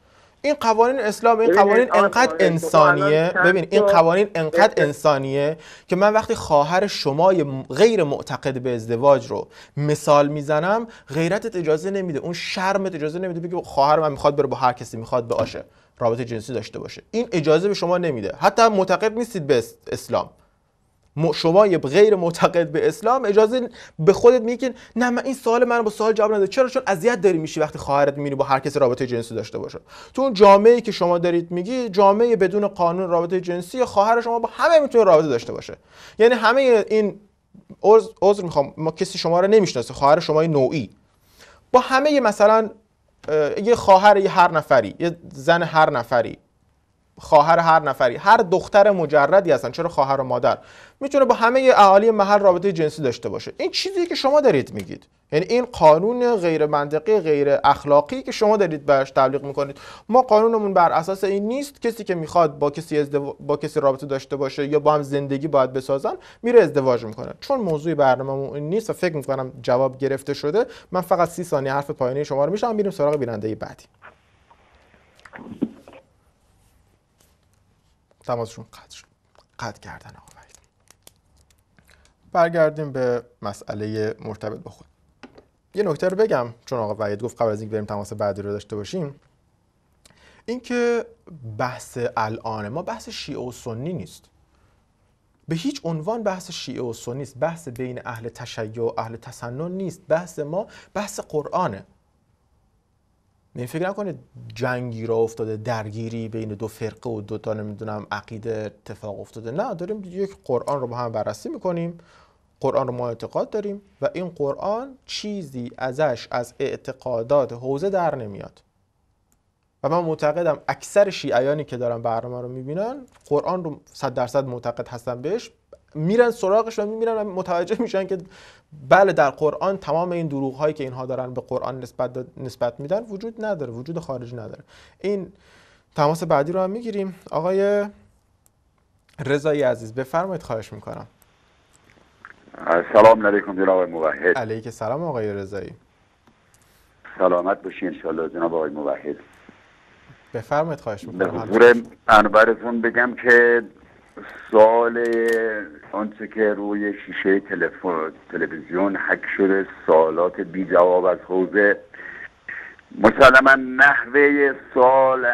این قوانین اسلام این قوانین انقدر انسانیه ببین این قوانین انقدر انسانیه که من وقتی خواهر شما غیر معتقد به ازدواج رو مثال میزنم غیرتت اجازه نمیده اون شرمت اجازه نمیده بگه خواهر من میخواد بره با هر کسی میخواد باشه رابطه جنسی داشته باشه این اجازه به شما نمیده حتی معتقد نیستید به اسلام شما یه غیر معتقد به اسلام اجازه به خودت میگی نه من این سوال من با سوال جواب نده چرا چون اذیت داری میشی وقتی خواهرت میبینی با هر کسی رابطه جنسی داشته باشه تو اون جامعه که شما دارید میگی جامعه بدون قانون رابطه جنسی خواهر شما با همه میتونه رابطه داشته باشه یعنی همه این عذر میخوام ما کسی شما رو نمیشناسه خواهر شما نوعی با همه مثلا یه خواهر هر نفری یه زن هر نفری خواهر هر نفری هر دختر مجردی هستن چرا خواهر و مادر میتونه با همه اعالی محل رابطه جنسی داشته باشه این چیزی که شما دارید میگید یعنی این قانون غیر منطقی غیر اخلاقی که شما دارید بهش تبلیغ میکنید ما قانونمون بر اساس این نیست کسی که میخواد با کسی با کسی رابطه داشته باشه یا با هم زندگی باید بسازن میره ازدواج میکنه چون موضوع برنامه‌مون این نیست و فکر میکنم جواب گرفته شده من فقط سی ثانیه حرف پایانی شما رو میشم میریم سراغ بیننده بعدی تماسشون قطع شد قطع کردن آقا وحید برگردیم به مسئله مرتبط با خود یه نکته رو بگم چون آقا وحید گفت قبل از اینکه بریم تماس بعدی رو داشته باشیم اینکه بحث الان ما بحث شیعه و سنی نیست به هیچ عنوان بحث شیعه و سنی نیست. بحث بین اهل تشیع و اهل تسنن نیست بحث ما بحث قرآنه این یعنی فکر نکنید جنگی را افتاده درگیری بین دو فرقه و دو تا نمیدونم عقیده اتفاق افتاده نه داریم یک قرآن رو با هم بررسی میکنیم قرآن رو ما اعتقاد داریم و این قرآن چیزی ازش از اعتقادات حوزه در نمیاد و من معتقدم اکثر شیعیانی که دارن برنامه رو میبینن قرآن رو صد درصد معتقد هستن بهش میرن سراغش و میمیرن و متوجه میشن که بله در قرآن تمام این دروغ هایی که اینها دارن به قرآن نسبت, نسبت میدن وجود نداره وجود خارج نداره این تماس بعدی رو هم میگیریم آقای رضایی عزیز بفرمایید خواهش میکنم سلام علیکم جناب موحد علیک سلام آقای رضایی سلامت باشی انشالله جناب آقای موحد بفرمایید خواهش میکنم به حضور انورتون بگم که سال آنچه که روی شیشه تلفن تلویزیون حک شده سالات بی جواب از حوزه مسلما نحوه سال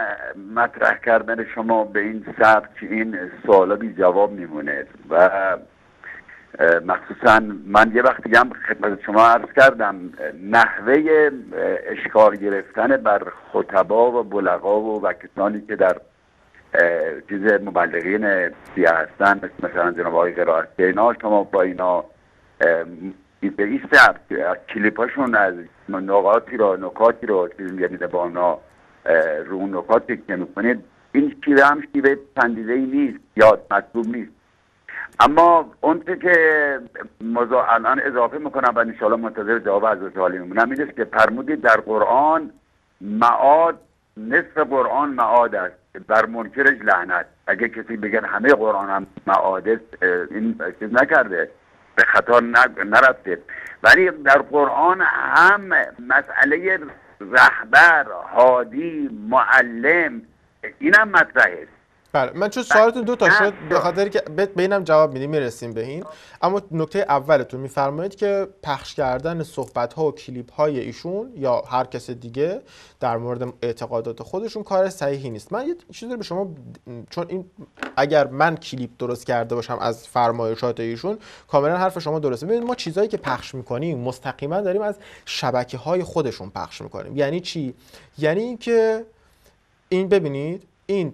مطرح کردن شما به این سبک این سالا بی جواب میمونه و مخصوصا من یه وقت هم خدمت شما عرض کردم نحوه اشکار گرفتن بر خطبا و بلغا و, وکتانی که در چیز مبلغین سی هستن مثل مثلا جناب آقای قرارتی اینا شما با اینا به این سبت کلیپ کلیپاشون از نقاطی رو نکاتی رو چیز یعنی با اونا رو اون نکات تکیه میکنید این شیوه هم شیوه پندیده ای نیست یاد مطلوب نیست اما اون که مزا... الان اضافه میکنم و انشاءالله منتظر جواب از حالی میمونم اینست که پرمودی در قرآن معاد نصف قرآن معاد است بر منکرش لعنت اگه کسی بگن همه قرآن هم معادل این چیز نکرده به خطا نرفته ولی در قرآن هم مسئله رهبر هادی معلم اینم مطرحه بله من چون بله. سوالتون دو تا شد به خاطر که به جواب میدیم میرسیم به این اما نکته اولتون میفرمایید که پخش کردن صحبت ها و کلیپ های ایشون یا هر کس دیگه در مورد اعتقادات خودشون کار صحیحی نیست من یه چیزی به شما چون این اگر من کلیپ درست کرده باشم از فرمایشات ایشون کاملا حرف شما درسته ببینید ما چیزهایی که پخش میکنیم مستقیما داریم از شبکه های خودشون پخش میکنیم یعنی چی یعنی اینکه این ببینید این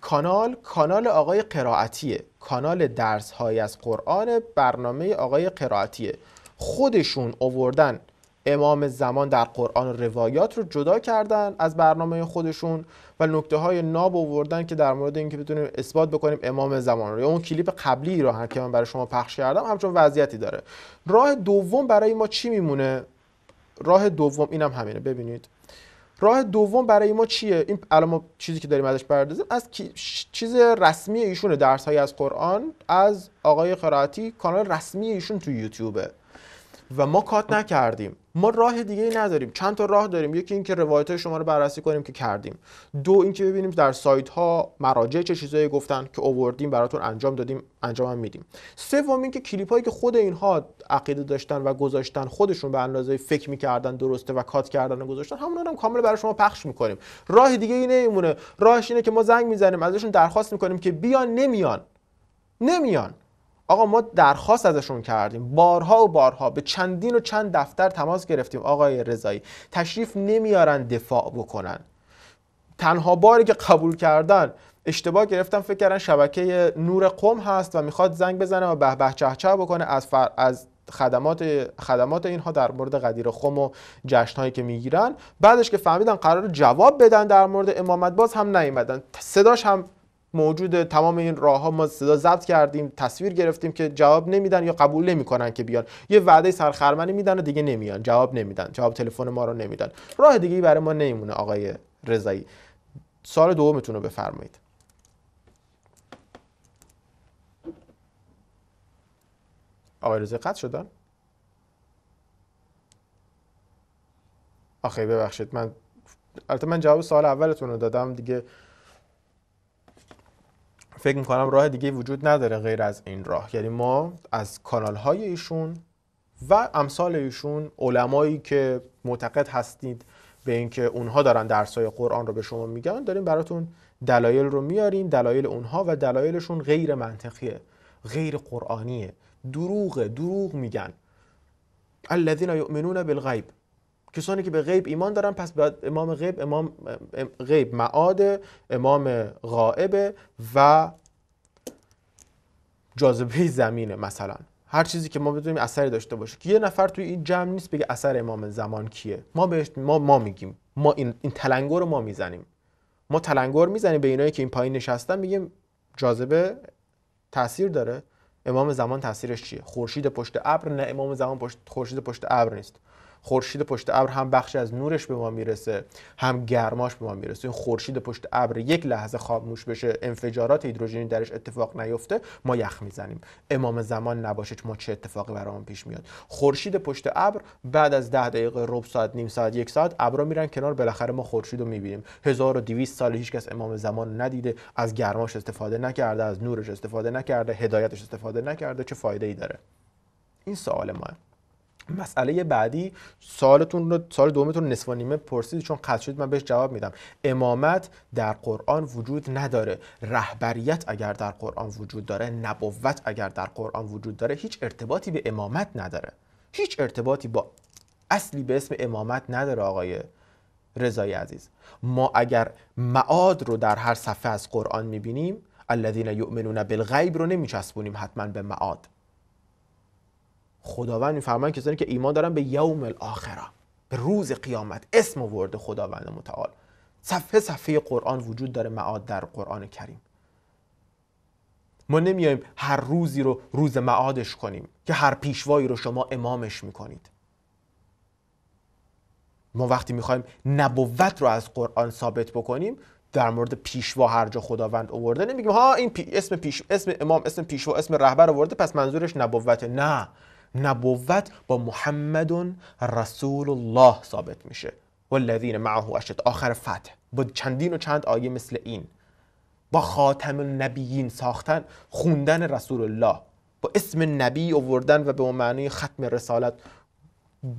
کانال کانال آقای قرائتیه کانال درس های از قرآن برنامه آقای قرائتیه خودشون اووردن امام زمان در قرآن و روایات رو جدا کردن از برنامه خودشون و نکته های ناب آوردن که در مورد اینکه بتونیم اثبات بکنیم امام زمان رو یا اون کلیپ قبلی رو هم که من برای شما پخش کردم همچون وضعیتی داره راه دوم برای ما چی میمونه راه دوم اینم همینه ببینید راه دوم برای ما چیه این الان ما چیزی که داریم ازش پردازیم از چیز رسمی ایشونه درس های از قرآن از آقای خراتی کانال رسمی ایشون تو یوتیوبه و ما کات نکردیم ما راه دیگه ای نداریم چند تا راه داریم یکی اینکه روایت های شما رو بررسی کنیم که کردیم دو اینکه ببینیم در سایت ها مراجع چه چیزایی گفتن که اووردیم براتون انجام دادیم انجام هم میدیم سوم اینکه کلیپ هایی که خود اینها عقیده داشتن و گذاشتن خودشون به اندازه فکر میکردن درسته و کات کردن و گذاشتن همون هم کامل برای شما پخش میکنیم راه دیگه ای نمیمونه راهش اینه که ما زنگ میزنیم ازشون درخواست میکنیم که بیان نمیان نمیان آقا ما درخواست ازشون کردیم بارها و بارها به چندین و چند دفتر تماس گرفتیم آقای رضایی تشریف نمیارن دفاع بکنن تنها باری که قبول کردن اشتباه گرفتم فکر کردن شبکه نور قم هست و میخواد زنگ بزنه و به به چه بکنه از, از خدمات خدمات اینها در مورد قدیر خم و جشنهایی که میگیرن بعدش که فهمیدن قرار جواب بدن در مورد امامت باز هم نیومدن صداش هم موجود تمام این راه ها ما صدا ضبط کردیم تصویر گرفتیم که جواب نمیدن یا قبول نمیکنن که بیان یه وعده سرخرمنی میدن و دیگه نمیان جواب نمیدن جواب تلفن ما رو نمیدن راه دیگه برای ما نمیمونه آقای رضایی سال دومتون رو بفرمایید آقای رضایی قطع شدن آخه ببخشید من البته من جواب سال اولتون رو دادم دیگه فکر میکنم راه دیگه وجود نداره غیر از این راه یعنی ما از کانال ایشون و امثال ایشون علمایی که معتقد هستید به اینکه اونها دارن درسای قرآن رو به شما میگن داریم براتون دلایل رو میاریم دلایل اونها و دلایلشون غیر منطقیه غیر قرآنیه دروغه دروغ میگن الذين یؤمنون بالغیب کسانی که به غیب ایمان دارن پس بعد امام غیب امام غیب معاد امام غائب و جاذبه زمینه مثلا هر چیزی که ما بدونیم اثری داشته باشه که یه نفر توی این جمع نیست بگه اثر امام زمان کیه ما بهش ما ما میگیم ما این, این تلنگر رو ما میزنیم ما تلنگر میزنیم به اینایی که این پایین نشستن میگیم جاذبه تاثیر داره امام زمان تاثیرش چیه خورشید پشت ابر نه امام زمان پشت خورشید پشت ابر نیست خورشید پشت ابر هم بخشی از نورش به ما میرسه هم گرماش به ما میرسه این خورشید پشت ابر یک لحظه خاموش بشه انفجارات هیدروژنی درش اتفاق نیفته ما یخ میزنیم امام زمان نباشه ما چه اتفاقی برامون پیش میاد خورشید پشت ابر بعد از 10 دقیقه ربع ساعت نیم ساعت یک ساعت ابرا میرن کنار بالاخره ما خورشید رو میبینیم 1200 سال هیچکس امام زمان ندیده از گرماش استفاده نکرده از نورش استفاده نکرده هدایتش استفاده نکرده چه فایده ای داره این سوال ماه مسئله بعدی سالتون رو سال دومتون نصف و نیمه پرسید چون قطع شد من بهش جواب میدم امامت در قرآن وجود نداره رهبریت اگر در قرآن وجود داره نبوت اگر در قرآن وجود داره هیچ ارتباطی به امامت نداره هیچ ارتباطی با اصلی به اسم امامت نداره آقای رضای عزیز ما اگر معاد رو در هر صفحه از قرآن میبینیم الذین یؤمنون بالغیب رو نمیچسبونیم حتما به معاد خداوند میفرمان کسانی که ایمان دارن به یوم الاخره به روز قیامت اسم ورده خداوند متعال صفحه صفحه قرآن وجود داره معاد در قرآن کریم ما نمیایم هر روزی رو روز معادش کنیم که هر پیشوایی رو شما امامش میکنید ما وقتی میخوایم نبوت رو از قرآن ثابت بکنیم در مورد پیشوا هر جا خداوند آورده نمیگیم ها این اسم پیش... اسم امام اسم پیشوا اسم رهبر آورده پس منظورش نبوت نه نبوت با محمد رسول الله ثابت میشه والذین معه اشد آخر فتح با چندین و چند آیه مثل این با خاتم النبیین ساختن خوندن رسول الله با اسم نبی اووردن و به معنی ختم رسالت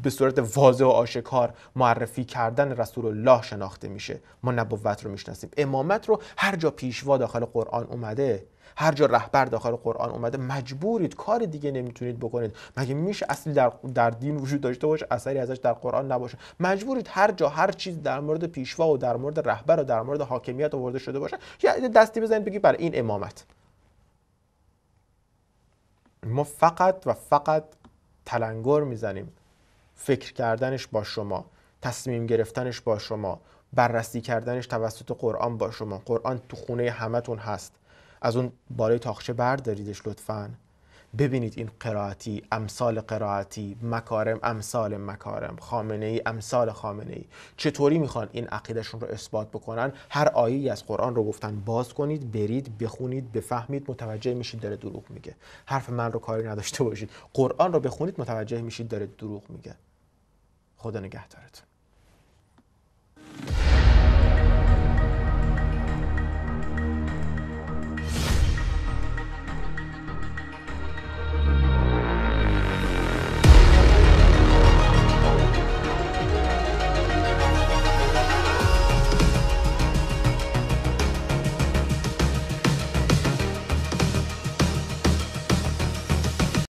به صورت واضح و آشکار معرفی کردن رسول الله شناخته میشه ما نبوت رو میشناسیم امامت رو هر جا پیشوا داخل قرآن اومده هر جا رهبر داخل قرآن اومده مجبورید کار دیگه نمیتونید بکنید مگه میشه اصلی در, در دین وجود داشته باشه اثری ازش در قرآن نباشه مجبورید هر جا هر چیز در مورد پیشوا و در مورد رهبر و در مورد حاکمیت آورده شده باشه یا دستی بزنید بگید برای این امامت ما فقط و فقط تلنگر میزنیم فکر کردنش با شما تصمیم گرفتنش با شما بررسی کردنش توسط قرآن با شما قرآن تو خونه همتون هست از اون بالای تاخچه برداریدش لطفا ببینید این قرائتی امثال قرائتی مکارم امثال مکارم خامنه ای امثال خامنه ای چطوری میخوان این عقیدشون رو اثبات بکنن هر آیه از قرآن رو گفتن باز کنید برید بخونید بفهمید متوجه میشید داره دروغ میگه حرف من رو کاری نداشته باشید قرآن رو بخونید متوجه میشید داره دروغ میگه خدا نگهدارتون